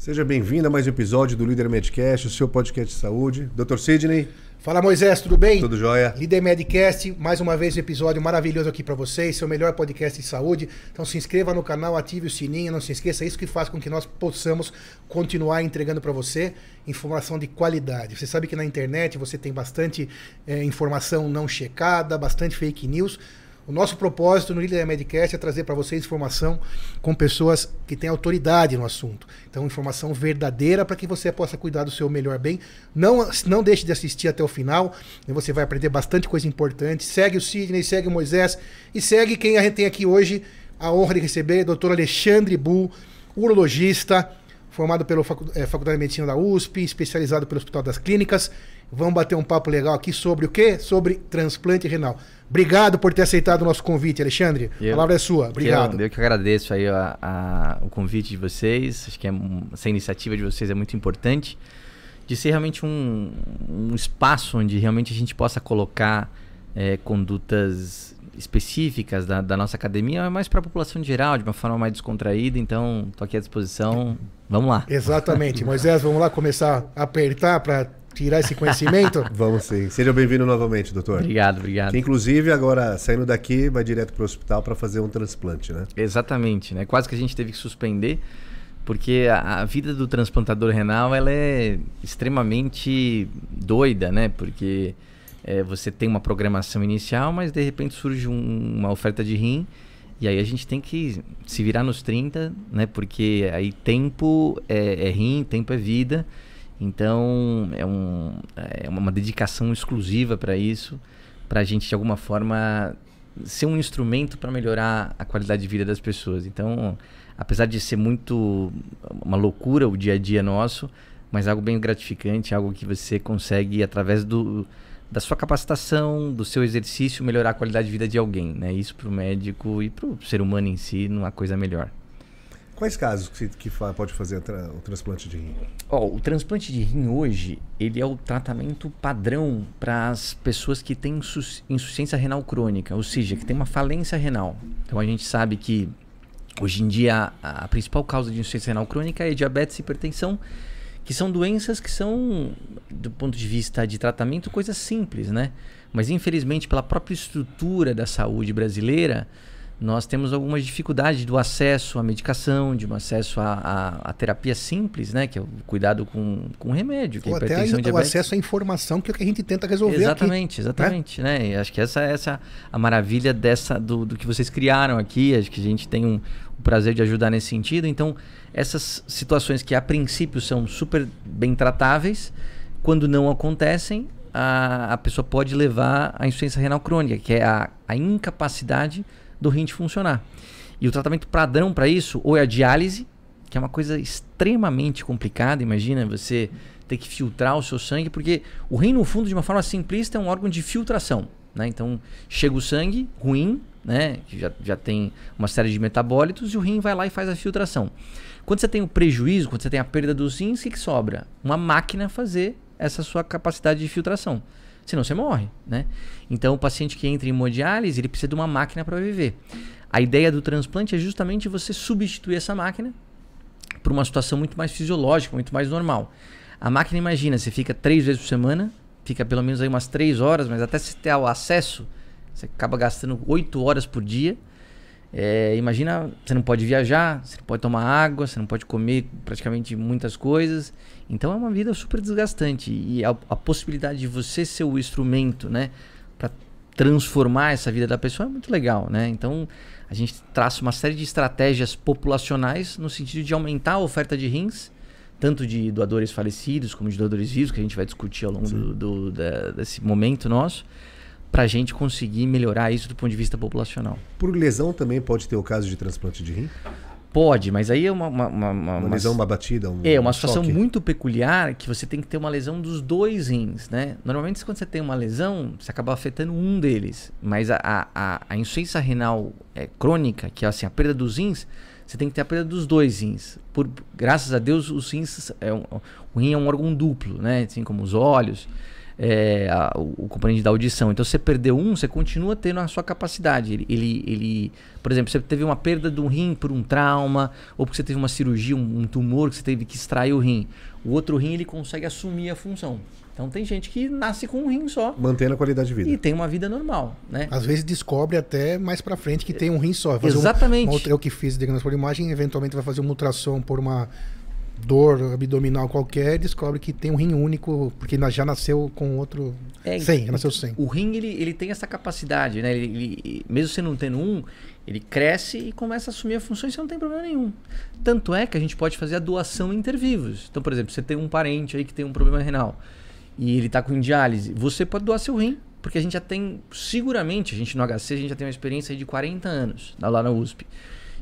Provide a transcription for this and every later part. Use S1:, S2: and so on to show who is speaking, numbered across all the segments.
S1: Seja bem-vindo a mais um episódio do Líder Medcast, o seu podcast de saúde. Dr. Sidney. Fala Moisés, tudo bem? Tudo jóia. Líder Medcast, mais uma vez um episódio maravilhoso aqui para vocês,
S2: seu melhor podcast de saúde. Então se inscreva no canal, ative o sininho, não se esqueça, é isso que faz com que nós possamos continuar entregando para você informação de qualidade. Você sabe que na internet você tem bastante é, informação não checada, bastante fake news o nosso propósito no Líder da Medcast é trazer para vocês informação com pessoas que têm autoridade no assunto. Então, informação verdadeira para que você possa cuidar do seu melhor bem. Não, não deixe de assistir até o final, você vai aprender bastante coisa importante. Segue o Sidney, segue o Moisés e segue quem a gente tem aqui hoje a honra de receber, Dr. Alexandre Bu, urologista, formado pela eh, Faculdade de Medicina da USP, especializado pelo Hospital das Clínicas Vamos bater um papo legal aqui sobre o quê? Sobre transplante renal. Obrigado por ter aceitado o nosso convite,
S3: Alexandre. Eu, a palavra é sua. Obrigado. Eu, eu que agradeço aí a, a, o convite de vocês. Acho que é, essa iniciativa de vocês é muito importante. De ser realmente um, um espaço onde realmente a gente possa colocar é, condutas específicas da, da, nossa academia, é mais para a população em geral, de uma forma mais descontraída. Então, estou aqui à disposição. Vamos lá.
S2: Exatamente. Moisés, vamos lá começar a apertar para tirar esse conhecimento?
S1: Vamos sim. Seja bem-vindo novamente, doutor. Obrigado, obrigado. Que, inclusive, agora saindo daqui, vai direto para o
S3: hospital para fazer um transplante, né? Exatamente, né? Quase que a gente teve que suspender, porque a, a, vida do transplantador renal ela é extremamente doida, né? Porque é, você tem uma programação inicial, mas de repente surge um, uma oferta de rim. E aí a gente tem que se virar nos 30, né? Porque aí tempo é, é rim, tempo é vida. Então é, um, é uma dedicação exclusiva para isso, para a gente de alguma forma ser um instrumento para melhorar a qualidade de vida das pessoas. Então, apesar de ser muito uma loucura o dia a dia nosso, mas algo bem gratificante, algo que você consegue através do, da sua capacitação, do seu exercício, melhorar a qualidade de vida de alguém. Né? Isso para o médico e para o ser humano em si, não há coisa melhor.
S1: Quais casos que, que pode fazer
S3: tra o transplante de rim? Oh, o transplante de rim hoje ele é o tratamento padrão para as pessoas que têm insuficiência renal crônica, ou seja, que tem uma falência renal. Então a gente sabe que hoje em dia a, a principal causa de insuficiência renal crônica é diabetes e hipertensão, que são doenças que são, do ponto de vista de tratamento, coisas simples, né? Mas infelizmente pela própria estrutura da saúde brasileira nós temos algumas dificuldades do acesso à medicação, de um acesso à, à, à terapia simples, né? Que é o cuidado com, com remédio, que é Ou é até a, diabética. o acesso
S2: à informação, que é o que a gente tenta resolver Exatamente,
S3: aqui, exatamente. Né? né? Acho que essa, essa é a maravilha dessa, do, do que vocês criaram aqui. Acho que a gente tem um, o prazer de ajudar nesse sentido. Então, essas situações que a princípio são super bem tratáveis, quando não acontecem, a, a pessoa pode levar à insuficiência renal crônica, que é a, a incapacidade do rim de funcionar. E o tratamento padrão para isso ou é a diálise, que é uma coisa extremamente complicada, imagina você ter que filtrar o seu sangue, porque o rim, no fundo, de uma forma simplista, é um órgão de filtração. Né? Então, chega o sangue ruim, né? que já, já tem uma série de metabólitos, e o rim vai lá e faz a filtração. Quando você tem o prejuízo, quando você tem a perda dos rins, o que, que sobra? Uma máquina fazer essa sua capacidade de filtração senão você morre, né? Então, o paciente que entra em hemodiálise, ele precisa de uma máquina para viver. A ideia do transplante é justamente você substituir essa máquina por uma situação muito mais fisiológica, muito mais normal. A máquina, imagina, você fica três vezes por semana, fica pelo menos aí umas três horas, mas até você ter o acesso, você acaba gastando oito horas por dia é, imagina, você não pode viajar, você não pode tomar água, você não pode comer praticamente muitas coisas. Então é uma vida super desgastante. E a, a possibilidade de você ser o instrumento, né? Para transformar essa vida da pessoa é muito legal, né? Então a gente traça uma série de estratégias populacionais no sentido de aumentar a oferta de rins, tanto de doadores falecidos como de doadores vivos, que a gente vai discutir ao longo do, do, da, desse momento nosso para a gente conseguir melhorar isso do ponto de vista populacional. Por
S1: lesão também pode ter o caso de transplante de rim?
S3: Pode, mas aí é uma. Uma, uma, uma, uma lesão, uma batida. Um é, uma situação choque. muito peculiar que você tem que ter uma lesão dos dois rins, né? Normalmente, quando você tem uma lesão, você acaba afetando um deles. Mas a, a, a insuficiência renal é, crônica, que é assim, a perda dos rins, você tem que ter a perda dos dois rins. Por, graças a Deus, os rins. É um, o rim é um órgão duplo, né? Assim como os olhos é, a, o, componente da audição. Então, você perdeu um, você continua tendo a sua capacidade. Ele, ele, ele por exemplo, você teve uma perda de um rim por um trauma, ou porque você teve uma cirurgia, um, um tumor que você teve que extrair o rim. O outro rim, ele consegue assumir a função. Então tem gente que nasce com um rim só.
S1: Mantendo a qualidade de vida.
S3: E tem uma vida normal, né? Às vezes descobre até mais pra frente
S2: que tem um rim só. Exatamente. Um, uma, eu que fiz diagnóstico por imagem, eventualmente vai fazer uma ultrassom por uma dor abdominal qualquer, descobre que tem um rim único, porque já nasceu com outro.
S3: É, sem, nasceu sem. O rim ele, ele tem essa capacidade, né? Ele, ele, mesmo você não tendo um, ele cresce e começa a assumir a função e você não tem problema nenhum. Tanto é que a gente pode fazer a doação inter vivos. Então, por exemplo, você tem um parente aí que tem um problema renal e ele está com diálise, você pode doar seu rim, porque a gente já tem, seguramente, a gente no HC, a gente já tem uma experiência de 40 anos lá na USP.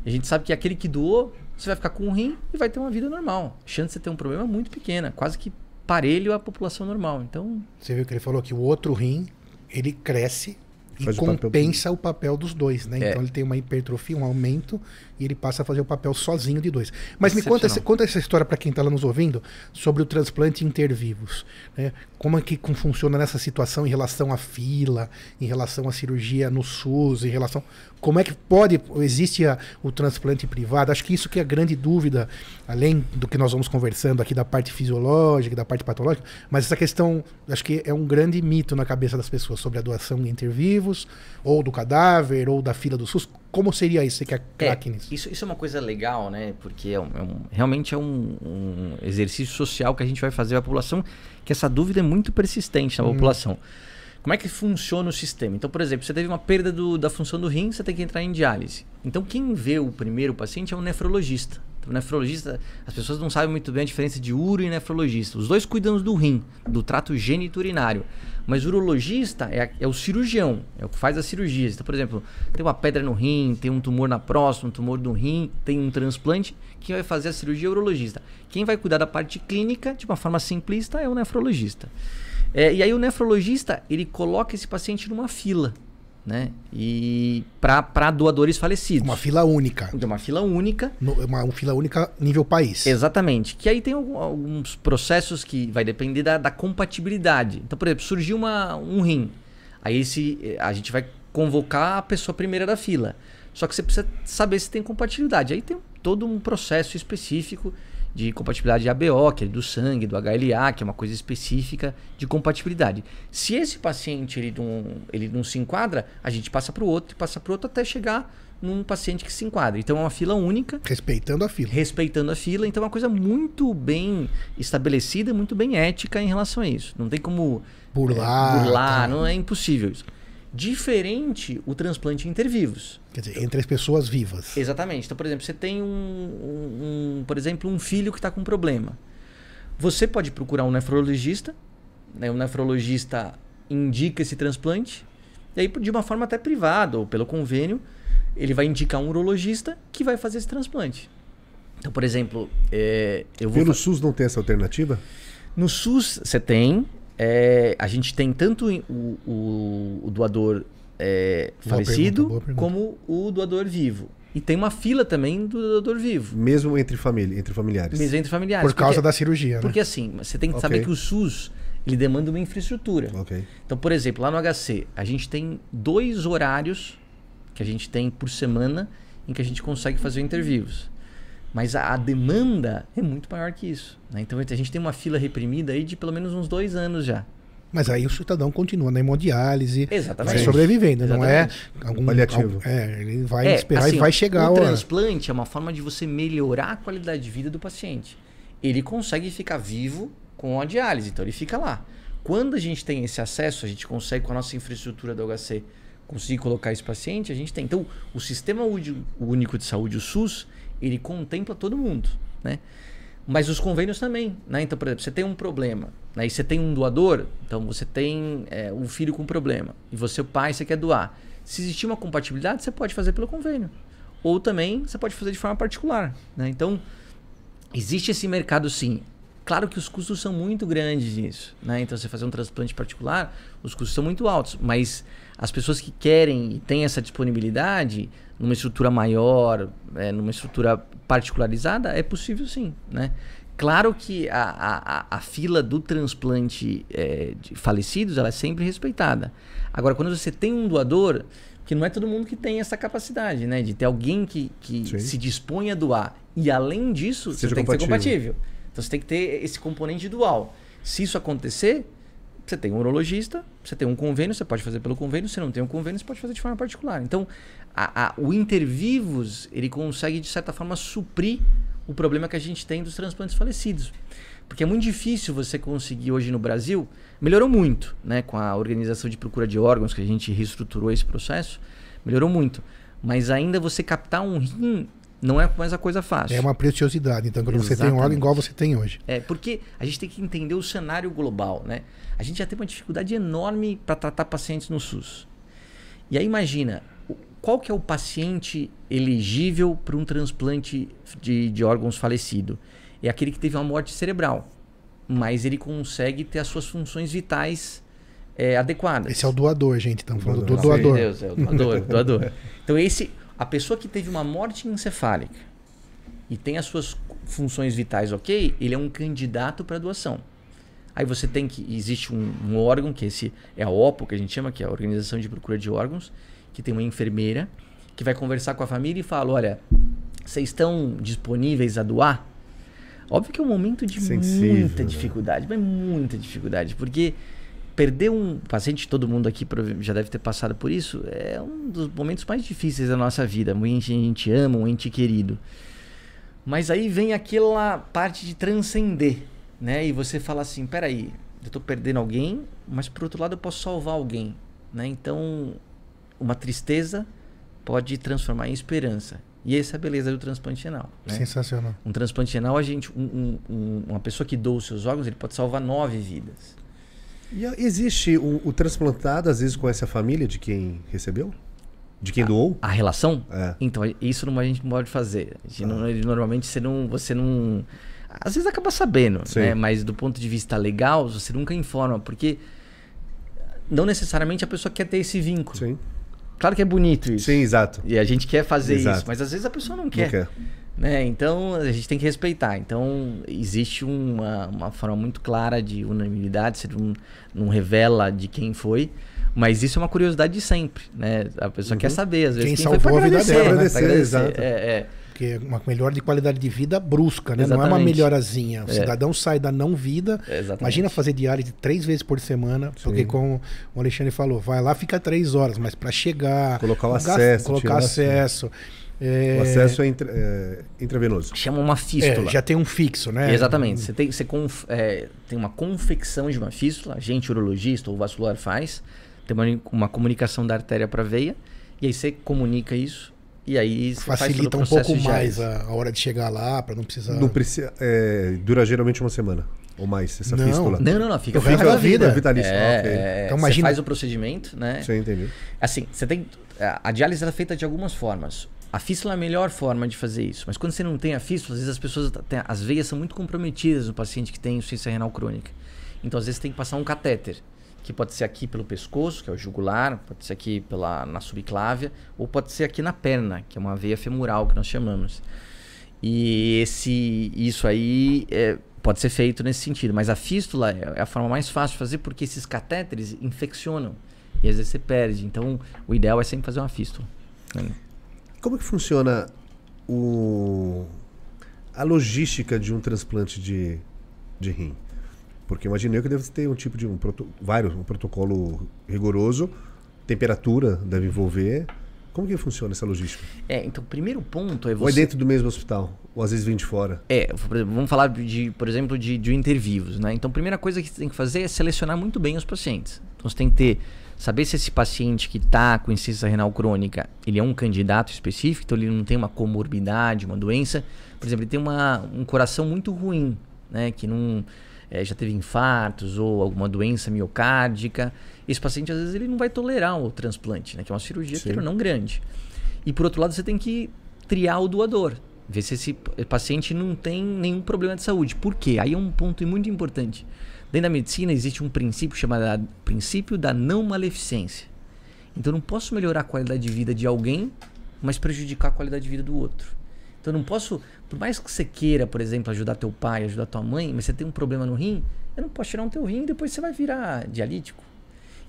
S3: a gente sabe que aquele que doou você vai ficar com um rim e vai ter uma vida normal. A chance de você ter um problema é muito pequena, quase que parelho à população normal. Então. Você viu que ele
S2: falou que o outro rim ele cresce
S3: Faz e o compensa
S2: papel... o papel dos dois, né? É. Então ele tem uma hipertrofia, um aumento e ele passa a fazer o papel sozinho de dois. Mas me conta, conta essa história para quem está lá nos ouvindo sobre o transplante inter vivos. Né? como é que funciona nessa situação em relação à fila, em relação à cirurgia no SUS, em relação como é que pode existe a, o transplante privado? Acho que isso que é a grande dúvida, além do que nós vamos conversando aqui da parte fisiológica, da parte patológica, mas essa questão acho que é um grande mito na cabeça das pessoas sobre a doação entre vivos, ou do cadáver, ou da fila do SUS. Como seria isso? Você quer craque é, nisso?
S3: Isso, isso é uma coisa legal, né? Porque é um, é um, realmente é um, um, exercício social que a gente vai fazer à população, que essa dúvida é muito persistente na hum. população. Como é que funciona o sistema? Então, por exemplo, você teve uma perda do, da função do rim, você tem que entrar em diálise. Então, quem vê o primeiro paciente é um nefrologista. Então, o nefrologista, as pessoas não sabem muito bem a diferença de uro e nefrologista. Os dois cuidam do rim, do trato geniturinário. Mas o urologista é, é o cirurgião, é o que faz as cirurgias. Então, por exemplo, tem uma pedra no rim, tem um tumor na próstata, um tumor no rim, tem um transplante. Quem vai fazer a cirurgia é o urologista. Quem vai cuidar da parte clínica, de uma forma simplista, é o nefrologista. É, e aí o nefrologista, ele coloca esse paciente numa fila, né? E para doadores falecidos. Uma fila única. De uma fila única. No, uma, uma, fila única nível país. Exatamente. Que aí tem alguns processos que vai depender da, da compatibilidade. Então, por exemplo, surgiu uma, um rim. Aí esse, a gente vai convocar a pessoa primeira da fila. Só que você precisa saber se tem compatibilidade. Aí tem todo um processo específico de compatibilidade de ABO, que é do sangue, do HLA, que é uma coisa específica de compatibilidade. Se esse paciente ele não, ele não se enquadra, a gente passa para o outro, passa para o outro até chegar num paciente que se enquadra. Então é uma fila única. Respeitando a fila. Respeitando a fila. Então é uma coisa muito bem estabelecida, muito bem ética em relação a isso. Não tem como burlar. É, burlar, tá. não é impossível isso. Diferente o transplante entre vivos. Quer
S2: dizer, entre as pessoas vivas.
S3: Exatamente. Então, por exemplo, você tem um, um, um por exemplo, um filho que está com um problema. Você pode procurar um nefrologista, né? o nefrologista indica esse transplante, e aí, de uma forma até privada ou pelo convênio, ele vai indicar um urologista que vai fazer esse transplante. Então, por exemplo, é, eu vou. Pelo SUS não tem essa alternativa? No SUS você tem, é, a gente tem tanto o, o, o doador é, falecido pergunta, pergunta. como o doador vivo. E tem uma fila também do doador vivo. Mesmo entre família, entre familiares. Mesmo entre familiares. Por causa da cirurgia, né? Porque assim, você tem que okay. saber que o SUS ele demanda uma infraestrutura. Okay. Então, por exemplo, lá no HC, a gente tem dois horários que a gente tem por semana em que a gente consegue fazer intervivos. Mas a, a, demanda é muito maior que isso. Né? Então a gente tem uma fila reprimida aí de pelo menos uns dois anos já.
S2: Mas aí o cidadão continua na hemodiálise, Exatamente. vai sobrevivendo, Exatamente. não é algum paliativo. É, ele vai é, esperar assim, e vai chegar. O
S3: transplante é uma forma de você melhorar a qualidade de vida do paciente. Ele consegue ficar vivo com a diálise, então ele fica lá. Quando a gente tem esse acesso, a gente consegue com a nossa infraestrutura do HC conseguir colocar esse paciente, a gente tem. Então, o Sistema Único de Saúde, o SUS, ele contempla todo mundo, né? Mas os convênios também, né? Então, por exemplo, você tem um problema, né? E você tem um doador, então você tem é, um filho com problema e você o pai você quer doar. Se existir uma compatibilidade, você pode fazer pelo convênio, ou também você pode fazer de forma particular, né? Então existe esse mercado, sim. Claro que os custos são muito grandes nisso, né? Então você fazer um transplante particular, os custos são muito altos, mas as pessoas que querem e têm essa disponibilidade, numa estrutura maior, é, numa estrutura particularizada, é possível sim, né? Claro que a, a, a fila do transplante é, de falecidos ela é sempre respeitada. Agora, quando você tem um doador, que não é todo mundo que tem essa capacidade, né? De ter alguém que, que se dispõe a doar. E além disso, Seja você tem compatível. que ser compatível. Então você tem que ter esse componente dual. Se isso acontecer, você tem um urologista, você tem um convênio, você pode fazer pelo convênio, você não tem um convênio, você pode fazer de forma particular. Então, a, a, o intervivos, ele consegue, de certa forma, suprir o problema que a gente tem dos transplantes falecidos. Porque é muito difícil você conseguir hoje no Brasil, melhorou muito, né? Com a organização de procura de órgãos, que a gente reestruturou esse processo, melhorou muito. Mas ainda você captar um rim não é mais a coisa fácil. É
S2: uma preciosidade, então, quando Exatamente. você tem um órgão igual
S3: você tem hoje. É, porque a gente tem que entender o cenário global, né? A gente já tem uma dificuldade enorme para tratar pacientes no SUS. E aí imagina, qual que é o paciente elegível para um transplante de, de órgãos falecido? É aquele que teve uma morte cerebral, mas ele consegue ter as suas funções vitais é, adequadas.
S2: Esse é o doador, gente. Estamos falando do doador. Meu Deus, é o doador, doador.
S3: Então esse a pessoa que teve uma morte encefálica e tem as suas funções vitais ok, ele é um candidato para doação. Aí você tem que. Existe um, um, órgão, que esse é a OPO, que a gente chama, que é a Organização de Procura de Órgãos, que tem uma enfermeira que vai conversar com a família e fala: olha, vocês estão disponíveis a doar? Óbvio que é um momento de Sensível, muita né? dificuldade, mas muita dificuldade, porque perder um paciente, todo mundo aqui já deve ter passado por isso, é um dos momentos mais difíceis da nossa vida. Um ente a gente ama, um ente querido. Mas aí vem aquela parte de transcender, né? E você fala assim, peraí, eu estou perdendo alguém, mas por outro lado eu posso salvar alguém, né? Então, uma tristeza pode transformar em esperança. E essa é a beleza do transplante renal. Né? Sensacional. Um transplante renal, a gente, um, um, uma pessoa que doa os seus órgãos, ele pode salvar nove vidas.
S1: E ah, existe o, o, transplantado, às vezes, com essa família de quem recebeu? De quem a, doou? A relação?
S3: É. Então, é, isso não, a gente não pode fazer. Ah. Não, normalmente você não, você não. Às vezes acaba sabendo, né? Mas do ponto de vista legal, você nunca informa, porque não necessariamente a pessoa quer ter esse vínculo. Sim. Claro que é bonito isso. Sim, exato. E a gente quer fazer exato. isso, mas às vezes a pessoa não quer. Não quer. Né? Então a gente tem que respeitar. Então existe uma, uma forma muito clara de unanimidade, você não, não revela de quem foi. Mas isso é uma curiosidade de sempre, né? A pessoa uhum. quer saber, às vezes. Quem, quem salvou foi a vida dela, né? né? exato. É,
S2: é. Porque é uma melhora de qualidade de vida brusca, né? Não é uma melhorazinha. O é. cidadão sai da não vida. Imagina fazer diário de três vezes por semana, Sim. porque como o Alexandre falou, vai lá, fica três horas, mas para chegar, colocar o acesso, gasto, colocar acesso.
S1: É... O acesso é, intra, é, intravenoso. Chama uma fístula. É, já tem um fixo, né? Exatamente. Você
S3: tem, você conf, é, tem uma confecção de uma fístula, a gente urologista ou vascular faz, tem uma, uma comunicação da artéria para a veia, e aí você comunica isso, e aí você Facilita um pouco mais
S2: a, a, hora de chegar lá, para não precisar... Não
S1: precisa, é, dura geralmente uma semana ou mais essa não. fístula? Não, não, não. Fica para a vida. Vitalício. É, ah, okay. é, então, imagina... Você faz o procedimento, né? Sim, entendi.
S3: Assim, você tem... A diálise é feita de algumas formas. A fístula é a melhor forma de fazer isso, mas quando você não tem a fístula, às vezes as pessoas têm, as veias são muito comprometidas no paciente que tem insuficiência renal crônica. Então às vezes tem que passar um catéter, que pode ser aqui pelo pescoço, que é o jugular, pode ser aqui pela na subclávia, ou pode ser aqui na perna, que é uma veia femoral que nós chamamos. E esse isso aí é, pode ser feito nesse sentido, mas a fístula é, é a forma mais fácil de fazer porque esses catéteres infeccionam e às vezes você perde. Então, o ideal é sempre fazer uma fístula. Né?
S1: Como que funciona o, a logística de um transplante de, de rim? Porque imaginei que deve ter um tipo de um vários, um protocolo rigoroso, temperatura deve envolver. Como que funciona essa logística?
S3: É, então, primeiro ponto é você. Ou é dentro
S1: do mesmo hospital, ou às vezes vem de fora.
S3: É, vamos falar de, por exemplo, de, de intervivos, né? Então, primeira coisa que você tem que fazer é selecionar muito bem os pacientes. Então, você tem que ter saber se esse paciente que está com insuficiência renal crônica, ele é um candidato específico, então ele não tem uma comorbidade, uma doença. Por exemplo, ele tem uma, um coração muito ruim, né, que não é, já teve infartos ou alguma doença miocárdica. Esse paciente, às vezes, ele não vai tolerar o transplante, né, que é uma cirurgia, não, grande. E, por outro lado, você tem que triar o doador ver se esse eh, paciente não tem nenhum problema de saúde. Por quê? Aí é um ponto muito importante. Dentro da medicina existe um princípio chamado princípio da não maleficência. Então não posso melhorar a qualidade de vida de alguém, mas prejudicar a qualidade de vida do outro. Então não posso, por mais que você queira, por exemplo, ajudar teu pai, ajudar tua mãe, mas você tem um problema no rim, eu não posso tirar um teu rim e depois você vai virar dialítico.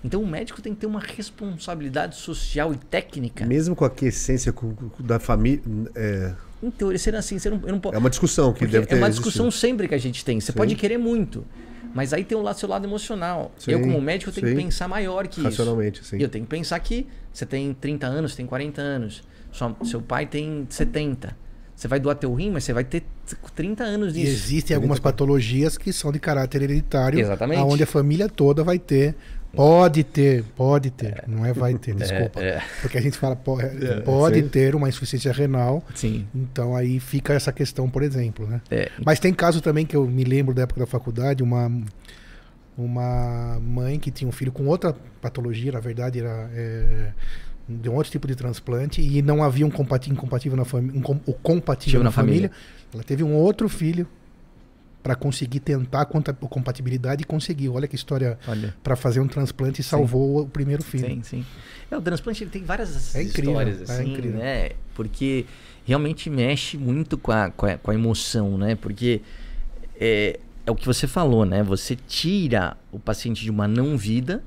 S3: Então o médico tem que ter uma responsabilidade social e técnica.
S1: Mesmo com a quiescência da família. É...
S3: Então, ele sendo assim, você não, eu não posso. É uma discussão que Porque deve é ter. É uma discussão existido. sempre que a gente tem. Você Sim. pode querer muito. Mas aí tem o lado, seu lado emocional. Sim, eu, como médico, eu tenho sim. que pensar maior que Racionalmente, isso. Sim. Eu tenho que pensar que você tem 30 anos, tem 40 anos. Sua, seu pai tem 70. Você vai doar teu rim, mas você vai ter 30 anos disso. E existem algumas
S2: patologias que são de caráter hereditário. Exatamente. Onde a família toda vai ter Pode ter, pode ter. É. Não é vai ter, é, desculpa. É, é. Porque a gente fala é, é, pode, pode ter uma insuficiência renal. Sim. Então aí fica essa questão, por exemplo, né? Mas tem caso também que eu me lembro da época da faculdade, uma uma mãe que tinha um filho com outra patologia, na verdade era de um outro tipo de transplante e não havia um compatível, incompatível na família, um com, o compatível na, na família. família. Ela teve um outro filho para conseguir tentar a compatibilidade e conseguiu. Olha que história para fazer um transplante e salvou sim. o primeiro filho. Sim, sim.
S3: É, o transplante ele tem várias é incrível, histórias é assim, é incrível. né? Porque realmente mexe muito com a, com a, com a emoção, né? Porque é, é o que você falou, né? Você tira o paciente de uma não vida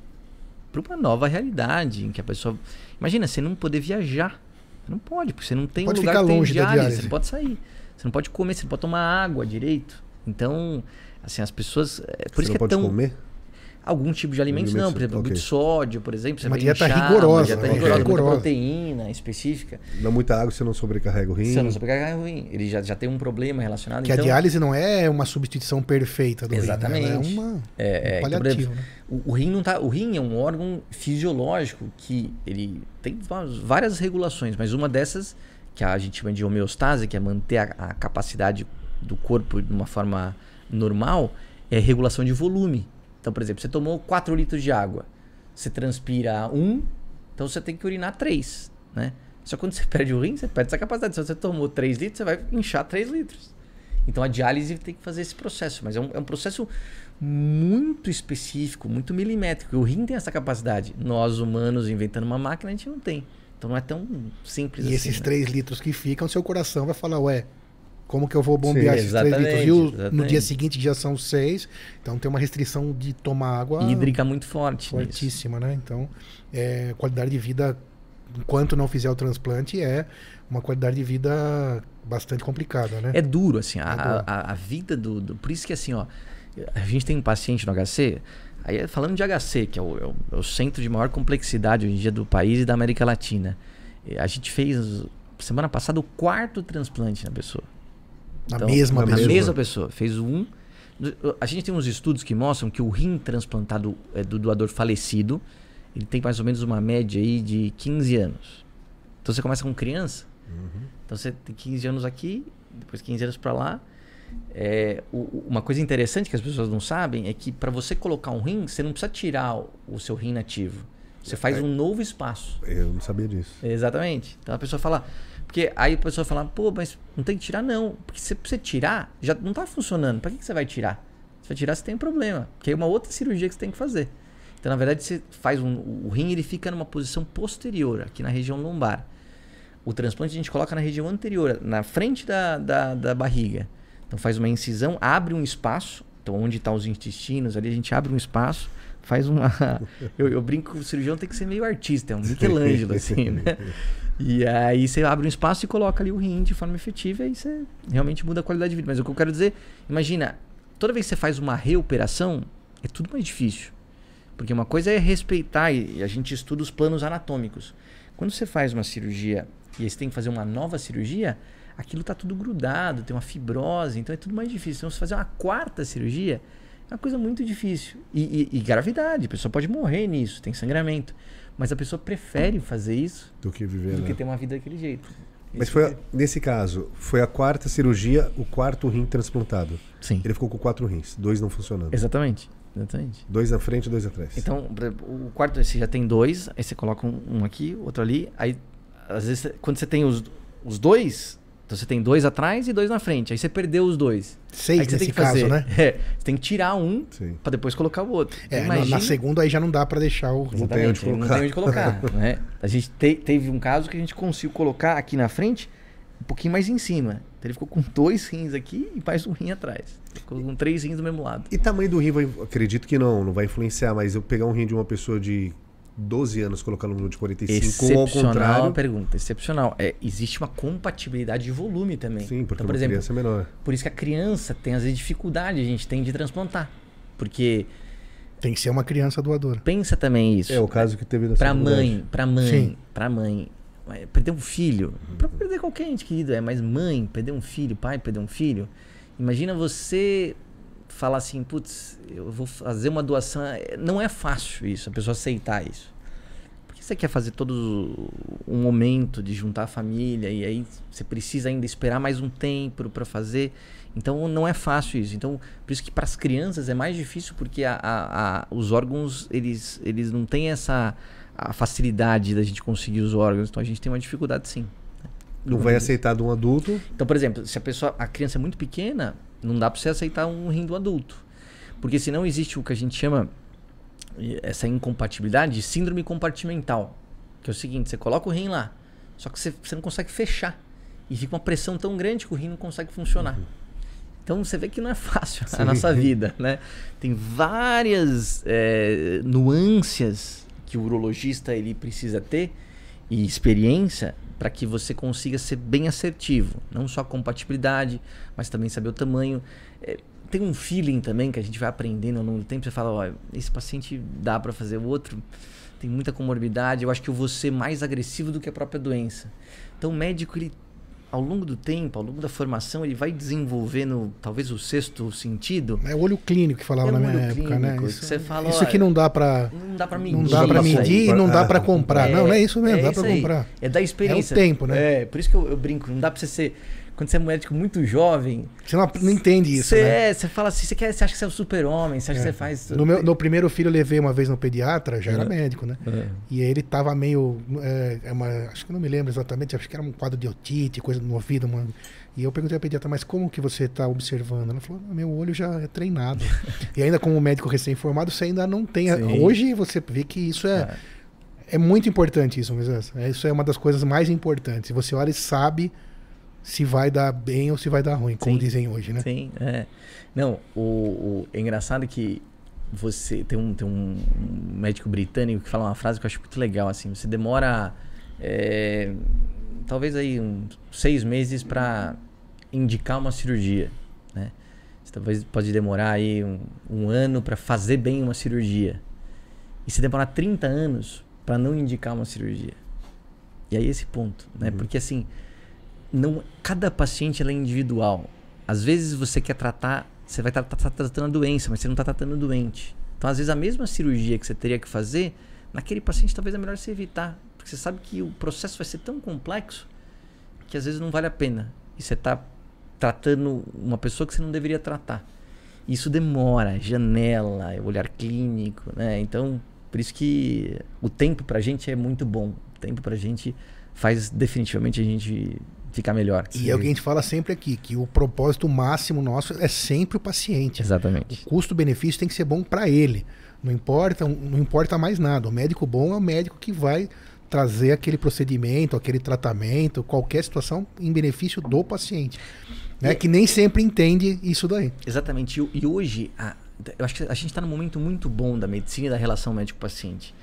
S3: para uma nova realidade em que a pessoa imagina você não poder viajar, não pode porque você não tem pode lugar ficar longe diálise, da diálise, você pode sair, você não pode comer, você não pode tomar água direito, então, assim, as pessoas. É, por Você isso não que é pode é tão... comer? algum tipo de alimento, não, por exemplo, okay. muito sódio, por exemplo. Você uma dieta inchar, rigorosa. Uma dieta rigorosa, muita proteína específica. Não muita água, você não sobrecarrega o rim. Você não sobrecarrega o rim. Ele já, já tem um problema relacionado. Que então... a diálise
S2: não é uma substituição perfeita do né? Exatamente. rim. Exatamente. É uma é,
S3: um é, então, paliativo. Então, exemplo, né? o, o, rim não tá, o rim é um órgão fisiológico que ele tem várias regulações, mas uma dessas, que a gente chama de homeostase, que é manter a, a capacidade do corpo de uma forma normal é regulação de volume. Então, por exemplo, você tomou 4 litros de água, você transpira 1, então você tem que urinar 3, né? Só que quando você perde o rim, você perde essa capacidade. Se você tomou 3 litros, você vai inchar 3 litros. Então a diálise tem que fazer esse processo, mas é um, é um processo muito específico, muito milimétrico. O rim tem essa capacidade. Nós, humanos, inventando uma máquina, a gente não tem. Então não é tão simples e assim. E esses né? 3
S2: litros que ficam, seu coração vai falar, ué, como que eu vou bombear Sim, esses 3 litros? no dia seguinte já são 6. Então tem uma restrição de tomar água. Hídrica muito forte. Fortíssima, nisso. né? Então, é, qualidade de vida, enquanto não fizer o transplante, é uma qualidade de vida bastante complicada, né? É duro,
S3: assim. É a, duro. a, a, vida do, do. Por isso que, assim, ó. A gente tem um paciente no HC. Aí falando de HC, que é, é o, é o, centro de maior complexidade hoje em dia do país e da América Latina. Eh, a gente fez semana passada o quarto transplante na pessoa.
S2: Na então, mesma pessoa. Na mesma
S3: pessoa. Fez um. A gente tem uns estudos que mostram que o rim transplantado é, do doador falecido, ele tem mais ou menos uma média aí de 15 anos. Então você começa com criança. Uhum. Então você tem 15 anos aqui, depois 15 anos para lá. É, o, uma coisa interessante que as pessoas não sabem é que para você colocar um rim, você não precisa tirar o, o seu rim nativo. Você faz é, um novo espaço. Eu não sabia disso. Exatamente. Então a pessoa fala: porque aí o pessoal fala, pô, mas não tem que tirar, não. Porque se você tirar, já não tá funcionando. Pra que, que você vai tirar? Se você tirar, você tem um problema. Porque é uma outra cirurgia que você tem que fazer. Então, na verdade, você faz um, o rim ele fica numa posição posterior, aqui na região lombar. O transplante a gente coloca na região anterior, na frente da, da, da barriga. Então faz uma incisão, abre um espaço, então onde estão tá os intestinos ali, a gente abre um espaço faz uma. Eu, eu, brinco que o cirurgião tem que ser meio artista, é um Michelangelo, assim, né? E aí você abre um espaço e coloca ali o rim de forma efetiva e aí você realmente muda a qualidade de vida. Mas o que eu quero dizer, imagina, toda vez que você faz uma reoperação, é tudo mais difícil. Porque uma coisa é respeitar, e a gente estuda os planos anatômicos. Quando você faz uma cirurgia e aí você tem que fazer uma nova cirurgia, aquilo está tudo grudado, tem uma fibrose, então é tudo mais difícil. Então, se fazer uma quarta cirurgia, é uma coisa muito difícil. E, e, e, gravidade, a pessoa pode morrer nisso, tem sangramento. Mas a pessoa prefere fazer isso do que viver. Do né? que ter uma vida daquele jeito. Mas
S1: foi, nesse caso, foi a quarta cirurgia, o quarto rim transplantado. Sim. Ele ficou com quatro rins, dois não funcionando. Exatamente. Exatamente. Dois na frente e dois atrás. Então,
S3: o quarto, você já tem dois, aí você coloca um, um aqui, outro ali. Aí, às vezes, quando você tem os, os dois, então você tem dois atrás e dois na frente. Aí você perdeu os dois. Seis nesse tem que fazer. caso, né? É, você tem que tirar um para depois colocar o outro. É, Imagina... na
S2: segunda aí já não dá para deixar o... Não tem onde colocar. Não tem onde colocar,
S3: né? A gente te, teve um caso que a gente conseguiu colocar aqui na frente um pouquinho mais em cima. Então ele ficou com dois rins aqui e mais um rim atrás. Ficou com três rins do mesmo lado.
S1: E tamanho do rim, acredito que não, não vai influenciar, mas eu pegar um rim de uma pessoa
S3: de 12 anos colocando um número de 45 excepcional ou é ao contrário. pergunta, excepcional. É, existe uma compatibilidade de volume também. Sim, porque então, por exemplo, criança é menor. Por isso que a criança tem às vezes dificuldade, a gente tem de transplantar. Porque tem que ser uma criança doadora. Pensa também isso. É o caso que teve da Para mãe, para mãe, para mãe. Perder um filho, para perder qualquer ente querido, é, mas mãe, perder um filho, pai, perder um filho. Imagina você falar assim, putz, eu vou fazer uma doação. Não é fácil isso, a pessoa aceitar isso. Porque você quer fazer todo um momento de juntar a família e aí você precisa ainda esperar mais um tempo para fazer. Então não é fácil isso. Então por isso que para as crianças é mais difícil porque a, a, a, os órgãos eles, eles não têm essa a facilidade da gente conseguir os órgãos. Então a gente tem uma dificuldade sim. Não vai aceitar de um adulto. Então por exemplo, se a pessoa a criança é muito pequena não dá para você aceitar um rim do adulto. Porque se não existe o que a gente chama eh, essa incompatibilidade de síndrome compartimental. Que é o seguinte, você coloca o rim lá, só que você, você não consegue fechar. E fica uma pressão tão grande que o rim não consegue funcionar. Uhum. Então você vê que não é fácil Sim. a nossa vida, né? Tem várias é, nuances que o urologista ele precisa ter e experiência para que você consiga ser bem assertivo, não só compatibilidade, mas também saber o tamanho. É, tem um feeling também que a gente vai aprendendo ao longo do tempo. Você fala, ó, esse paciente dá para fazer o outro, tem muita comorbidade. Eu acho que eu vou ser mais agressivo do que a própria doença. Então, o médico ele ao longo do tempo, ao longo da formação, ele vai desenvolvendo talvez o sexto sentido.
S2: É o olho clínico que falava é na minha época, né? clínico, né? Isso, você fala, isso aqui não dá para não dá para medir, não dá para medir e não dá para comprar. É, não, não é isso mesmo, é dá para comprar. É da experiência. É o tempo,
S3: né? É, por isso que eu, eu brinco, não dá para você ser quando você é médico tipo, muito jovem. Você não, não entende isso, você, né? É, você fala assim, você, quer, você acha que você é o um super-homem, você acha é. que você faz. No meu
S2: no primeiro filho eu levei uma vez no pediatra, já era uhum. médico, né? Uhum. E ele tava meio. É, é uma, acho que não me lembro exatamente, acho que era um quadro de otite, coisa no ouvido, mano. E eu perguntei ao pediatra, mas como que você está observando? Ela falou, meu olho já é treinado. e ainda como médico recém-formado, você ainda não tem. Sim. Hoje você vê que isso é, é. é muito importante isso, mas é, Isso é uma das coisas mais importantes. Você olha e sabe se vai dar bem ou se vai dar ruim, como sim, dizem hoje, né? Sim,
S3: é. Não, o, o, é engraçado que você tem um, tem um médico britânico que fala uma frase que eu acho muito legal, assim, você demora é, talvez aí um, seis meses para indicar uma cirurgia, né? Você talvez pode demorar aí um, um ano para fazer bem uma cirurgia. E você demora 30 anos para não indicar uma cirurgia. E aí esse ponto, né? Uhum. Porque assim, não, cada paciente é individual. Às vezes você quer tratar, você vai estar tá, tá, tratando a doença, mas você não está tratando o doente. Então, às vezes, a mesma cirurgia que você teria que fazer, naquele paciente talvez é melhor você evitar. Porque você sabe que o processo vai ser tão complexo que às vezes não vale a pena. E você está tratando uma pessoa que você não deveria tratar. Isso demora, janela, é olhar clínico, né? Então, por isso que o tempo pra gente é muito bom. O tempo pra gente faz definitivamente a gente fica melhor. E é o que a gente
S2: fala sempre aqui, que o propósito máximo nosso é sempre o paciente. Exatamente. O custo-benefício tem que ser bom para ele. Não importa, não importa mais nada. O médico bom é o médico que vai trazer aquele procedimento, aquele tratamento, qualquer situação em benefício do paciente. Né? E, que nem sempre entende isso daí.
S3: Exatamente. E, e hoje, a, eu acho que a gente está num momento muito bom da medicina e da relação médico-paciente.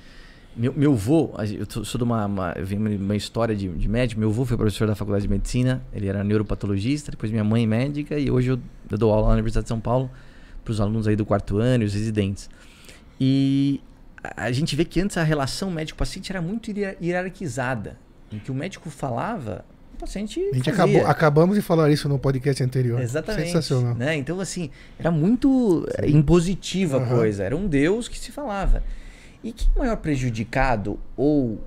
S3: Meu, meu vô, eu sou de uma, uma eu venho uma história de, de médico. Meu vô foi professor da faculdade de medicina, ele era neuropatologista, depois minha mãe é médica, e hoje eu, eu dou aula na Universidade de São Paulo para os alunos aí do quarto ano e os residentes. E a gente vê que antes a relação médico-paciente era muito hierarquizada, em que o médico falava, o paciente. A gente fazia. acabou, acabamos de falar isso no podcast anterior. Exatamente. Sensacional. Né? Então, assim, era muito Sim. Eh, impositiva a uhum. coisa, era um Deus que se falava. E quem maior prejudicado ou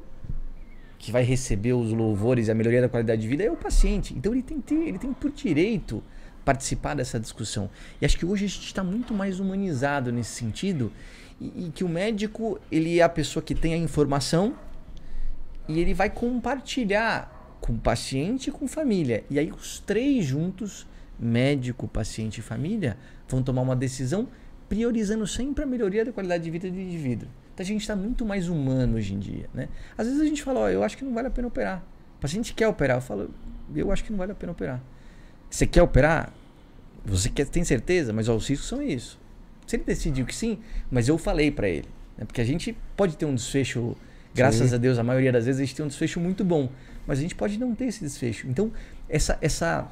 S3: que vai receber os louvores e a melhoria da qualidade de vida é o paciente. Então ele tem, ter, ele tem por direito participar dessa discussão. E acho que hoje a gente está muito mais humanizado nesse sentido e, e que o médico ele é a pessoa que tem a informação e ele vai compartilhar com o paciente e com a família. E aí os três juntos, médico, paciente e família, vão tomar uma decisão priorizando sempre a melhoria da qualidade de vida do indivíduo. Então a gente está muito mais humano hoje em dia, né? Às vezes a gente fala, ó, eu acho que não vale a pena operar. O paciente quer operar, eu falo, eu acho que não vale a pena operar. Você quer operar? Você quer, tem certeza? Mas ó, os riscos são isso. Se ele decidiu que sim, mas eu falei para ele. Né? Porque a gente pode ter um desfecho, graças sim. a Deus, a maioria das vezes a gente tem um desfecho muito bom. Mas a gente pode não ter esse desfecho. Então, essa, essa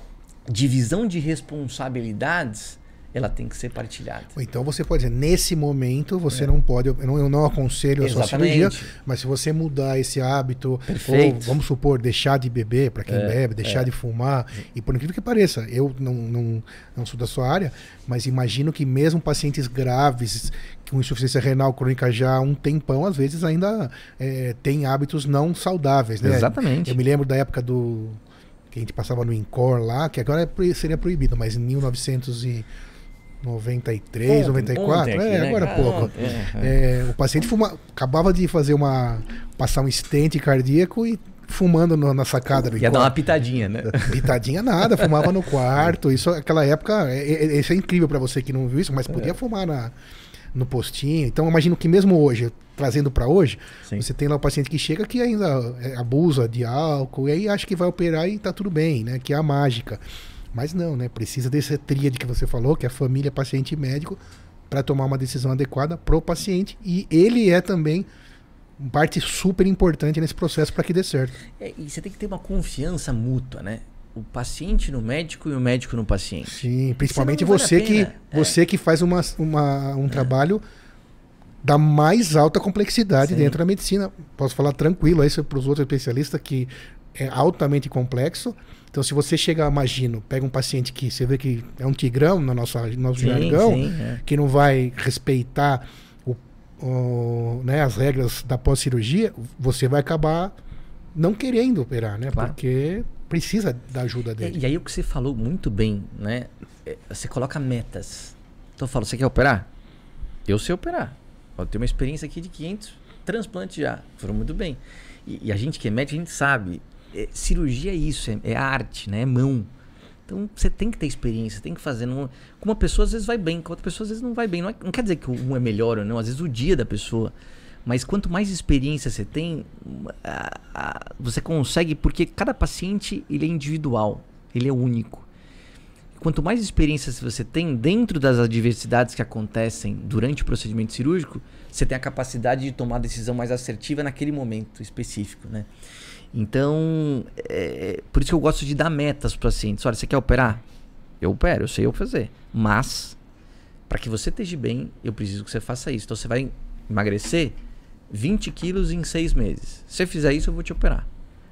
S3: divisão de responsabilidades ela tem que ser partilhada.
S2: Então você pode dizer, nesse momento você é. não pode, eu não, eu não aconselho Exatamente. a sua cirurgia, mas se você mudar esse hábito, Perfeito. ou vamos supor, deixar de beber para quem é, bebe, deixar é. de fumar, e por incrível que pareça, eu não, não, não sou da sua área, mas imagino que mesmo pacientes graves com insuficiência renal crônica já há um tempão, às vezes ainda é, tem hábitos não saudáveis, né? Exatamente. Eu me lembro da época do que a gente passava no Incor lá, que agora é, seria proibido, mas em 1900 e 93, é, 94, ontem, é, né? agora pouco. É, é. é, o paciente fuma, acabava de fazer uma. passar um estente cardíaco e fumando no, na sacada. Ia dar uma pitadinha,
S3: né? Pitadinha nada, fumava
S2: no quarto. Isso, aquela época, é, isso é incrível para você que não viu isso, mas podia fumar na, no postinho. Então, imagino que mesmo hoje, trazendo para hoje, Sim. você tem lá o paciente que chega que ainda abusa de álcool, e aí acha que vai operar e tá tudo bem, né? Que é a mágica. Mas não, né? Precisa dessa tríade que você falou, que é família, paciente e médico, para tomar uma decisão adequada pro paciente. E ele é também parte super importante nesse processo para que dê certo.
S3: É, e você tem que ter uma confiança mútua, né? O paciente no médico e o médico no paciente. Sim, principalmente vale você que é.
S2: você que faz uma, uma um é. trabalho da mais alta complexidade Sim. dentro da medicina. Posso falar tranquilo aí é para os outros especialistas que é altamente complexo então, se você chega, imagino, pega um paciente que você vê que é um tigrão no nosso, no nosso sim, jargão, sim, é. que não vai respeitar o, o, né, as regras da pós-cirurgia, você vai acabar não querendo operar, né? Claro. Porque
S3: precisa da ajuda dele. E, e, aí o que você falou muito bem, né? É, você coloca metas. Então eu falo, você quer operar? Eu sei operar. Eu tenho uma experiência aqui de 500 transplantes já. Foram muito bem. E, e a gente que é médico, a gente sabe é, cirurgia é isso, é, é, arte, né? É mão. Então você tem que ter experiência, tem que fazer. Não, com uma pessoa às vezes vai bem, com outra pessoa às vezes não vai bem. Não, é, não quer dizer que um é melhor ou não, às vezes o dia da pessoa. Mas quanto mais experiência você tem, a, a, você consegue, porque cada paciente ele é individual, ele é único. Quanto mais experiência você tem dentro das adversidades que acontecem durante o procedimento cirúrgico, você tem a capacidade de tomar a decisão mais assertiva naquele momento específico, né? Então, é, por isso que eu gosto de dar metas para pacientes. Olha, você quer operar? Eu opero, eu sei eu fazer. Mas, para que você esteja bem, eu preciso que você faça isso. Então, você vai emagrecer 20 quilos em 6 meses. Se você fizer isso, eu vou te operar.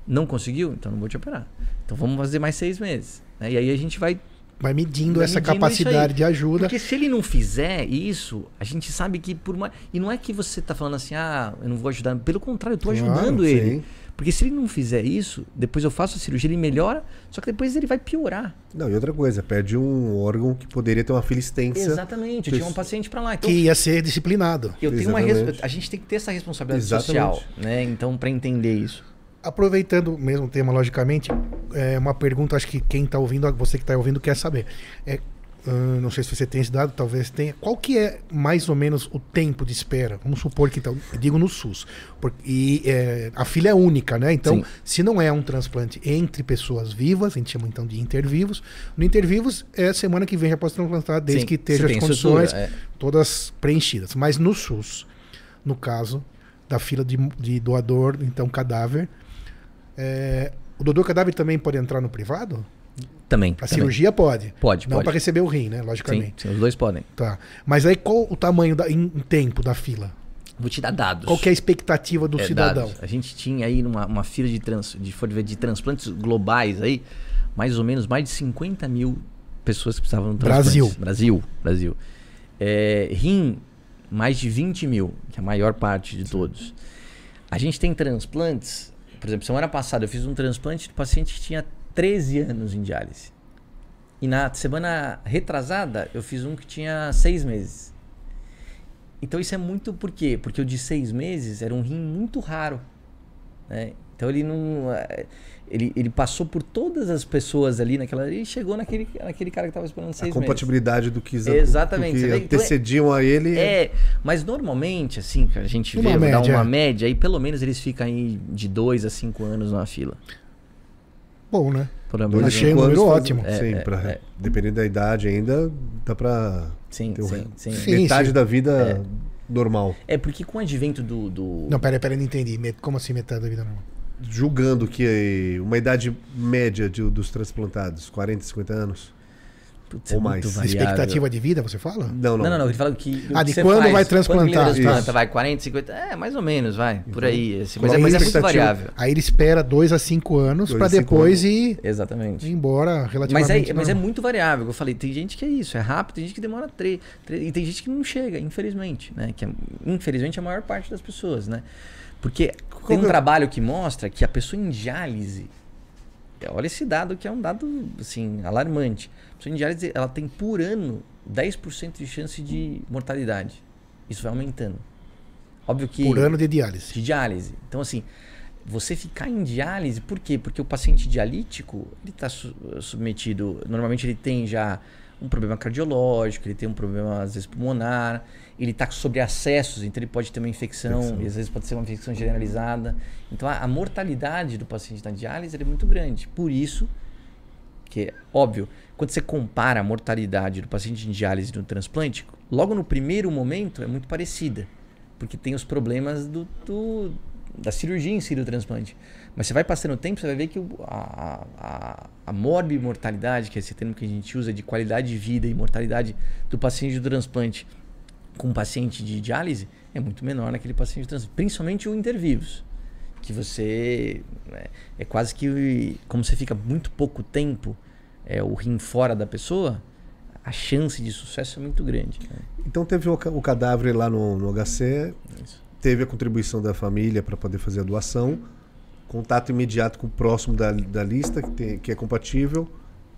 S3: Não conseguiu? Então, não vou te operar. Então, vamos fazer mais 6 meses. Né? E aí, a gente vai Vai medindo vai essa medindo capacidade de ajuda. Porque se ele não fizer isso, a gente sabe que por uma. E não é que você está falando assim, ah, eu não vou ajudar. Pelo contrário, eu estou ajudando claro, ele. Sim. Porque se ele não fizer isso, depois eu faço a cirurgia, ele melhora, só que depois ele vai piorar.
S1: Não, e outra coisa, perde um órgão que poderia ter uma filistência. Exatamente, eu tinha um paciente para lá. Então, que ia ser disciplinado. Eu tenho uma res...
S3: A gente tem que ter essa responsabilidade Exatamente. social, né? Então, para entender isso.
S2: Aproveitando o mesmo tema, logicamente, é uma pergunta, acho que quem está ouvindo, você que está ouvindo, quer saber. É, não sei se você tem esse dado, talvez tenha. Qual que é mais ou menos o tempo de espera? Vamos supor que então, digo no SUS. Porque, e é, a filha é única, né? Então, Sim. se não é um transplante entre pessoas vivas, a gente chama então de intervivos. No intervivos é semana que vem já pode transplantar, desde Sim, que esteja as condições estrutura, é. todas preenchidas. Mas no SUS, no caso da fila de, de doador, então cadáver, é, o doador cadáver também pode entrar no privado?
S3: Também. A também. cirurgia pode. Pode, Não para receber o rim, né? Logicamente. Sim, sim, os dois podem.
S2: Tá. Mas aí qual o tamanho da, em tempo da fila? Vou te dar dados. Qual é a expectativa
S3: do é, cidadão? Dados. A gente tinha aí numa uma fila de, trans, de, de transplantes globais aí, mais ou menos mais de 50 mil pessoas que precisavam de transplante Brasil. Brasil, Brasil. É, rim, mais de 20 mil, que é a maior parte de todos. A gente tem transplantes, por exemplo, semana passada eu fiz um transplante de paciente que tinha 13 anos em diálise. E na semana retrasada, eu fiz um que tinha seis meses. Então isso é muito por quê? Porque o de seis meses era um rim muito raro. Né? Então ele não. Eh, ele, ele passou por todas as pessoas ali naquela. E chegou naquele, naquele cara que estava esperando seis meses. A compatibilidade do que, Exatamente. Do que antecediam então, é, a ele. É, mas normalmente, assim, que a gente uma vê, média. dá uma média, aí pelo menos eles ficam aí de dois a cinco anos na fila bom, né? eu Achei um número ótimo. É, sim, é, pra, é. é. dependendo da idade ainda, dá pra
S1: sim, ter um, sim, sim. metade sim, da vida é. normal.
S3: É porque com o advento do... do... Não, peraí,
S2: peraí, não entendi. Como assim metade da vida normal?
S1: Julgando que uma idade média de, dos transplantados, 40, 50 anos... Putz, é ou é mais. Expectativa
S2: de vida, você fala?
S3: Não, não. Não, não, não. Ele fala que. Ah, de quando faz, vai transplantar? Quando transplanta, vai 40, 50. É, mais ou menos, vai. Uhum. Por aí. Assim, mas, é, mas é muito variável.
S2: Aí ele espera 2 a 5 anos para depois anos. ir. Exatamente. Ir embora relativamente. Mas é, né? mas é
S3: muito variável. Eu falei, tem gente que é isso, é rápido, tem gente que demora 3. E tem gente que não chega, infelizmente. Né? Que é, infelizmente a maior parte das pessoas, né? Porque Como tem um eu... É trabalho que mostra que a pessoa em diálise. Olha esse dado que é um dado assim, alarmante. Sua diálise ela tem por ano 10% de chance de mortalidade. Isso vai aumentando. Óbvio que. Por ano de diálise. De diálise. Então, assim, você ficar em diálise, por quê? Porque o paciente dialítico, ele está su submetido. Normalmente ele tem já um problema cardiológico, ele tem um problema, às vezes, pulmonar, ele está sobre acessos, então ele pode ter uma infecção, infecção. e às vezes pode ser uma infecção generalizada. Então a, a mortalidade do paciente na diálise é muito grande. Por isso porque, óbvio, quando você compara a mortalidade do paciente em diálise e do transplante, logo no primeiro momento é muito parecida. Porque tem os problemas do, do da cirurgia em si do transplante. Mas você vai passando o tempo, você vai ver que a, a, a morbimortalidade, que é esse termo que a gente usa de qualidade de vida e mortalidade do paciente do transplante com o paciente de diálise, é muito menor naquele paciente de transplante, principalmente o intervivos que você né, é quase que como você fica muito pouco tempo é, o rim fora da pessoa, a chance de sucesso é muito grande. Né?
S1: Então teve o, o, cadáver lá no, no HC, Isso. teve a contribuição da família para poder fazer a doação, contato imediato com o próximo da, da lista que, tem, que é compatível,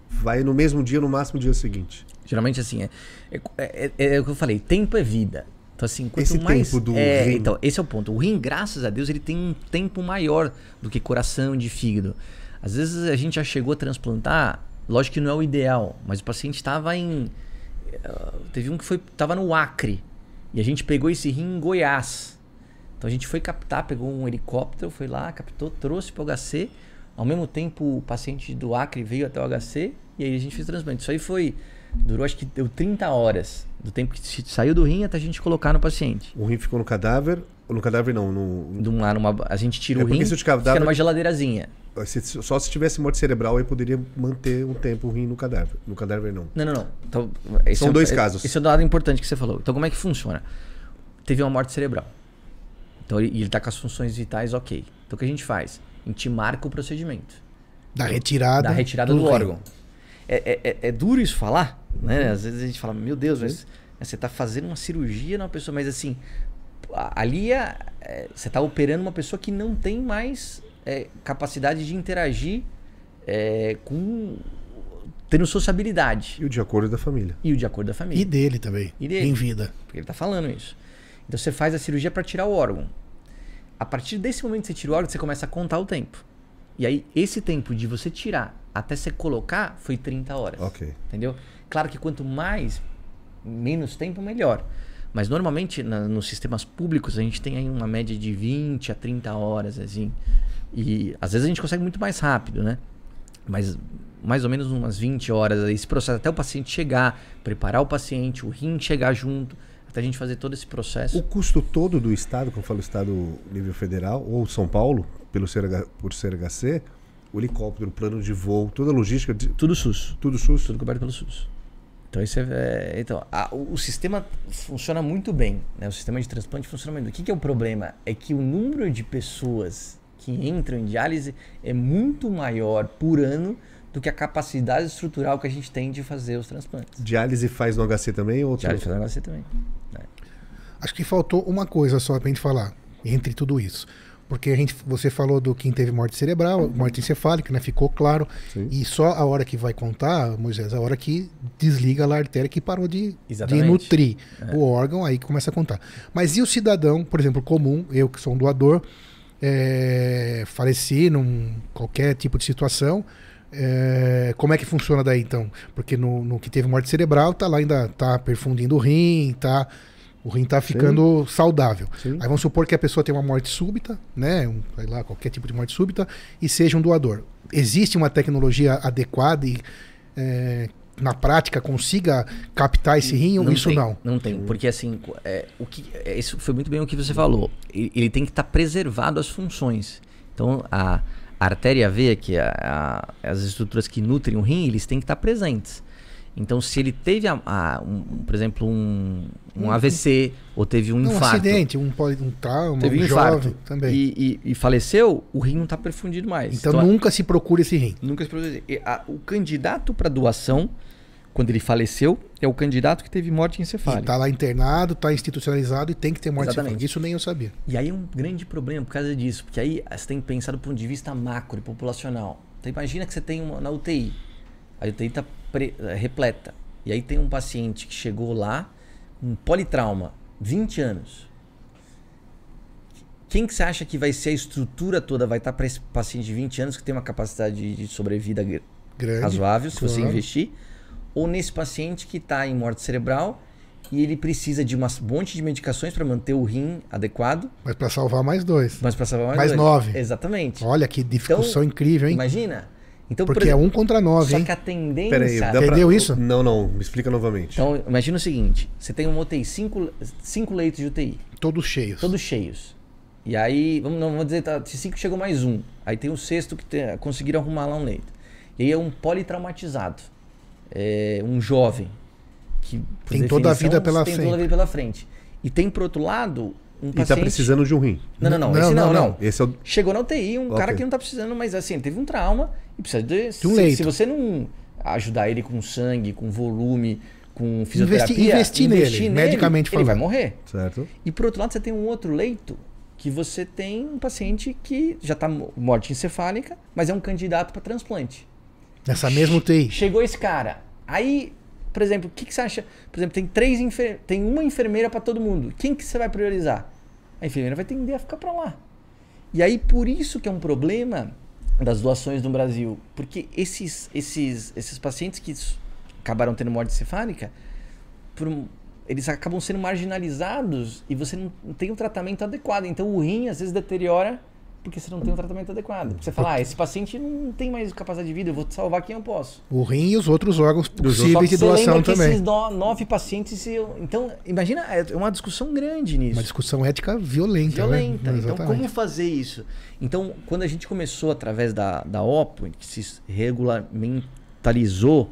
S1: vai no mesmo dia, no máximo dia seguinte. Geralmente assim é, é,
S3: é, é o que eu falei, tempo é vida. Então, assim, quanto esse mais, tempo do é, rim. Então, esse é o ponto. O rim, graças a Deus, ele tem um tempo maior do que coração de fígado. Às vezes a gente já chegou a transplantar, lógico que não é o ideal, mas o paciente estava em. Eh, teve um que foi estava no Acre. E a gente pegou esse rim em Goiás. Então a gente foi captar, pegou um helicóptero, foi lá, captou, trouxe para o HC. Ao mesmo tempo, o paciente do Acre veio até o HC e aí a gente fez o transplante. Isso aí foi Durou acho que deu 30 horas. Do tempo que saiu do rim até a gente colocar no paciente. O rim ficou no cadáver? Ou no cadáver não? No... Do, lá numa, a gente tira é o rim cadáver... fica numa
S1: geladeirazinha. só se tivesse morte cerebral, aí poderia manter um tempo o rim no cadáver. No cadáver não. Não, não, não. Então, São é, dois é, casos.
S3: Esse é o dado importante que você falou. Então como é que funciona? Teve uma morte cerebral. Então ele, ele tá com as funções vitais ok. Então o que a gente faz? A gente marca o procedimento. Da retirada. Da retirada do, do órgão. É, é, é, é, duro isso falar, né? Às vezes a gente fala, meu Deus, mas né, você está fazendo uma cirurgia numa pessoa, mas assim, ali é, é, você está operando uma pessoa que não tem mais é, capacidade de interagir é, com tendo sociabilidade. E o de acordo da família. E o de acordo da família. E dele também. E dele. Em vida. Porque ele está falando isso. Então você faz a cirurgia para tirar o órgão. A partir desse momento que você tira o órgão, você começa a contar o tempo. E aí, esse tempo de você tirar até você colocar foi 30 horas. Ok. Entendeu? Claro que quanto mais, menos tempo, melhor. Mas normalmente na, nos sistemas públicos a gente tem aí uma média de 20 a 30 horas, assim. E às vezes a gente consegue muito mais rápido, né? Mas mais ou menos umas 20 horas esse processo até o paciente chegar, preparar o paciente, o rim chegar junto, até a gente fazer todo esse processo.
S1: O custo todo do estado, quando eu falo estado nível federal ou São Paulo, pelo ser, por o helicóptero, o plano de voo,
S3: toda a logística, de... tudo SUS. Tudo SUS, tudo coberto pelo SUS. Então, isso é, é então a, o, sistema funciona muito bem, né? o sistema de transplante funciona muito O que, que é o problema? É que o número de pessoas que entram em diálise é muito maior por ano do que a capacidade estrutural que a gente tem de fazer os transplantes.
S1: Diálise faz no HC também? Ou diálise faz no HC também. É.
S2: Acho que faltou uma coisa só pra gente falar, entre tudo isso porque a gente, você falou do quem teve morte cerebral, morte encefálica, né? Ficou claro. Sim. E só a hora que vai contar, Moisés, a hora que desliga a artéria que parou de, de nutrir é. o órgão, aí começa a contar. Mas e o cidadão, por exemplo, comum, eu que sou um doador, é, faleci num qualquer tipo de situação, é, como é que funciona daí então? Porque no, no que teve morte cerebral, tá lá ainda, tá perfundindo o rim, tá o rim está ficando Sim. saudável. Sim. Aí vamos supor que a pessoa tem uma morte súbita, né? Um, sei lá, qualquer tipo de morte súbita, e seja um doador. Existe uma tecnologia adequada e é, na prática consiga captar esse rim ou isso tem, não? Não tem,
S3: porque assim, é, o que, é, isso foi muito bem o que você falou. Ele, ele tem que estar tá preservado as funções. Então, a, a artéria veia, que é a, as estruturas que nutrem o rim, eles têm que estar tá presentes. Então, se ele teve, a, a, um, por exemplo, um, um uhum. AVC ou teve um infarto. Um
S2: acidente, um, um trauma, teve um infarto jovem, também.
S3: E, e, e, faleceu, o rim não está perfundido mais. Então, então nunca a, se procura esse rim. Nunca se procura. o candidato para doação, quando ele faleceu, é o candidato que teve morte encefálica. Está
S2: lá internado, está institucionalizado e tem que ter morte Exatamente. encefálica. Isso nem eu sabia.
S3: E aí é um grande problema por causa disso, porque aí você tem que pensar do ponto de vista macro e populacional. Então, imagina que você tem uma, na UTI. A UTI está eh, repleta. E aí tem um paciente que chegou lá, um politrauma, 20 anos. Quem que você acha que vai ser a estrutura toda? Vai estar tá para esse paciente de 20 anos que tem uma capacidade de sobrevida Grande, razoável, se claro. você investir? Ou nesse paciente que está em morte cerebral e ele precisa de um monte de medicações para manter o rim adequado.
S2: Mas para salvar mais dois.
S1: Mas para
S3: salvar mais, mais dois. nove. Exatamente. Olha
S2: que discussão então, incrível, hein? Imagina então, Porque é exemplo, é um
S3: contra nove, Só hein? que a tendência... Peraí, Entendeu isso?
S1: Não, não. Me explica novamente. Então, imagina o seguinte.
S3: Você tem um UTI, cinco, cinco leitos de UTI. Todos cheios. Todos cheios. E aí, vamos, não, vamos dizer, tá, de cinco chegou mais um. Aí tem o um sexto que tem, conseguiram arrumar lá um leito. E aí é um politraumatizado. É um jovem. Que, tem toda a vida pela tem frente. Tem toda a vida pela frente. E tem, por outro lado, um paciente... E tá precisando de um rim. Não, não, não. não esse não, não, não. Esse é o... Chegou na UTI, um okay. cara que não tá precisando, mas assim, teve um trauma e precisa de... de um leito. Se, você não ajudar ele com sangue, com volume, com fisioterapia... Investi, investir, investir nele, nele, medicamente falando. Ele vai morrer. Certo. E por outro lado, você tem um outro leito que você tem um paciente que já tá morte encefálica, mas é um candidato para transplante. Nessa mesma UTI. Chegou esse cara. Aí por exemplo, o que, que, você acha? Por exemplo, tem três enfer... tem uma enfermeira para todo mundo. Quem que você vai priorizar? a enfermeira vai tender a ficar para lá. E aí por isso que é um problema das doações no Brasil, porque esses esses esses pacientes que acabaram tendo morte cefálica, um, eles acabam sendo marginalizados e você não tem um tratamento adequado. Então o rim às vezes deteriora porque você não tem um tratamento adequado. você fala, ah, esse paciente não tem mais capacidade de vida, eu vou te salvar quem eu posso.
S2: O rim e os outros órgãos possíveis de doação também. Esses
S3: nove pacientes, eu... então imagina, é uma discussão grande nisso. Uma discussão ética violenta. Né? Violenta. Né? Então como fazer isso? Então quando a gente começou através da da OPO, que se regulamentalizou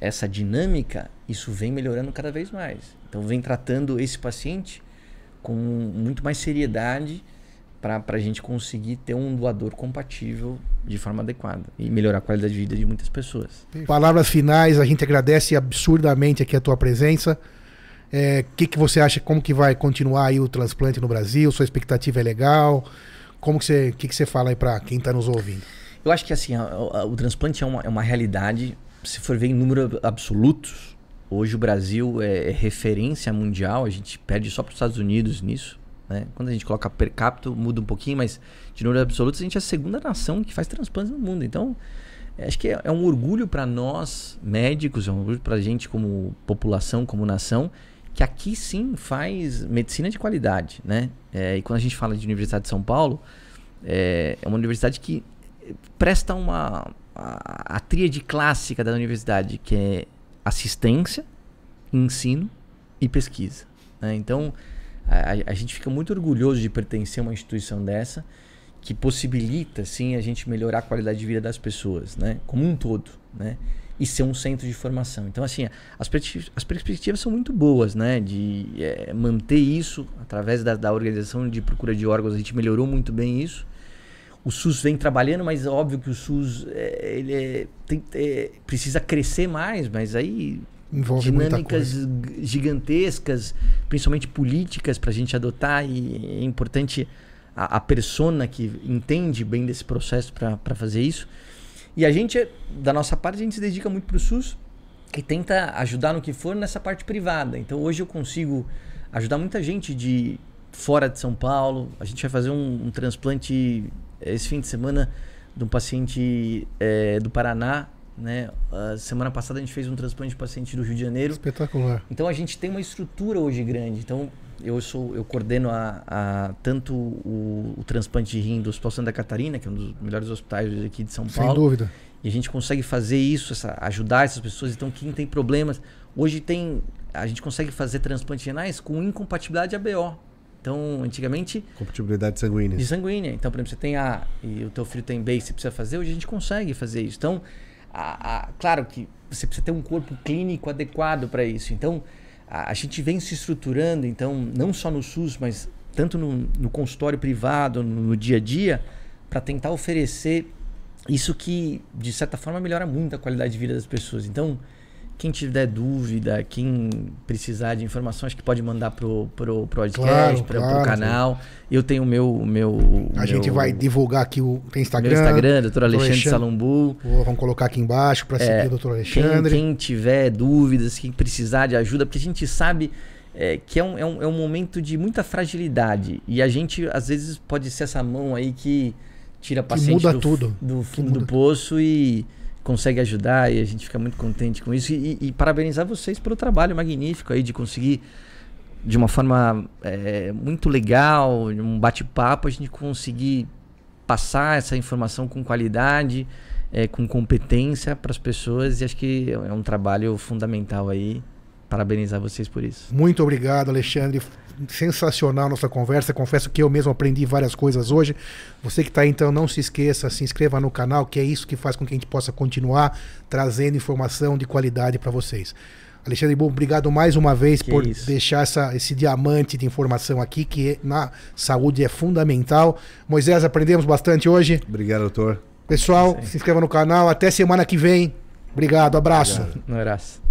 S3: essa dinâmica, isso vem melhorando cada vez mais. Então vem tratando esse paciente com muito mais seriedade para a gente conseguir ter um doador compatível de forma adequada e melhorar a qualidade de vida de muitas pessoas.
S2: Palavras finais, a gente agradece absurdamente aqui a tua presença. O é, que, que você acha, como que vai continuar aí o transplante no Brasil? Sua expectativa é legal? Como que você, que, que você fala aí para quem está nos ouvindo?
S3: Eu acho que assim, o transplante é uma, é uma realidade, se for ver em números absolutos, hoje o Brasil é, é referência mundial, a gente perde só para os Estados Unidos nisso. Né? Quando a gente coloca per capita, muda um pouquinho, mas de número absoluto a gente é a segunda nação que faz transplantes no mundo. Então, é, acho que é, é um orgulho para nós médicos, é um orgulho para a gente como população, como nação, que aqui sim faz medicina de qualidade. Né? É, e quando a gente fala de Universidade de São Paulo, é, é uma universidade que presta uma. A, a tríade clássica da universidade, que é assistência, ensino e pesquisa. Né? Então, a, a, gente fica muito orgulhoso de pertencer a uma instituição dessa que possibilita, sim, a gente melhorar a qualidade de vida das pessoas, né? Como um todo, né? E ser um centro de formação. Então, assim, as, perspectivas, as perspectivas são muito boas, né? De é, manter isso através da, da organização de procura de órgãos, a gente melhorou muito bem isso o SUS vem trabalhando, mas é óbvio que o SUS é, ele é, tem, é, precisa crescer mais, mas aí envolve dinâmicas gigantescas, principalmente políticas, para a gente adotar. E é importante a, a persona que entende bem desse processo para fazer isso. E a gente, da nossa parte, a gente se dedica muito para o SUS e tenta ajudar no que for nessa parte privada. Então hoje eu consigo ajudar muita gente de fora de São Paulo. A gente vai fazer um, um transplante esse fim de semana de um paciente é, do Paraná né? A semana passada a gente fez um transplante de paciente do Rio de Janeiro. Espetacular. Então a gente tem uma estrutura hoje grande. Então eu sou eu coordeno a, a tanto o, o, transplante de rim do Hospital Santa Catarina, que é um dos melhores hospitais aqui de São Sem Paulo. Sem dúvida. E a gente consegue fazer isso, essa, ajudar essas pessoas. Então quem tem problemas, hoje tem a gente consegue fazer transplantes renais com incompatibilidade ABO. Então, antigamente. Compatibilidade sanguínea. De sanguínea. Então, por exemplo, você tem A e o teu filho tem B e você precisa fazer, hoje a gente consegue fazer isso. Então, a, a, claro que você precisa ter um corpo clínico adequado para isso. Então, a, a, gente vem se estruturando, então, não só no SUS, mas tanto no, no consultório privado, no, no dia a dia, para tentar oferecer isso que, de certa forma, melhora muito a qualidade de vida das pessoas. Então, quem tiver dúvida, quem precisar de informações, que pode mandar pro, pro, pro podcast, claro, o claro, pro canal. Sim. Eu tenho o meu. meu a meu, gente vai
S2: divulgar aqui o tem Instagram. Meu Instagram, doutor Alexandre, Alexandre
S3: Salumbu.
S2: Vamos colocar aqui embaixo
S3: para é, seguir é, o doutor Alexandre. Quem, quem tiver dúvidas, quem precisar de ajuda, porque a gente sabe. É, que é um, é, um, é um momento de muita fragilidade. E a gente, às vezes, pode ser essa mão aí que tira a paciente do, do, fundo do poço e, consegue ajudar e a gente fica muito contente com isso. E, e parabenizar vocês pelo trabalho magnífico aí de conseguir, de uma forma é, muito legal, um bate-papo, a gente conseguir passar essa informação com qualidade, é, com competência para as pessoas. E acho que é um trabalho fundamental aí. Parabenizar vocês por isso.
S2: Muito obrigado, Alexandre sensacional nossa conversa. Confesso que eu mesmo aprendi várias coisas hoje. Você que está aí, então, não se esqueça, se inscreva no canal, que é isso que faz com que a gente possa continuar trazendo informação de qualidade para vocês. Alexandre Bom, obrigado mais uma vez que por isso. deixar essa, esse diamante de informação aqui, que é, na saúde é fundamental. Moisés, aprendemos bastante hoje.
S1: Obrigado, doutor.
S2: Pessoal, Sim. se inscreva no canal. Até semana que vem. Obrigado, abraço. Obrigado.
S3: Um abraço.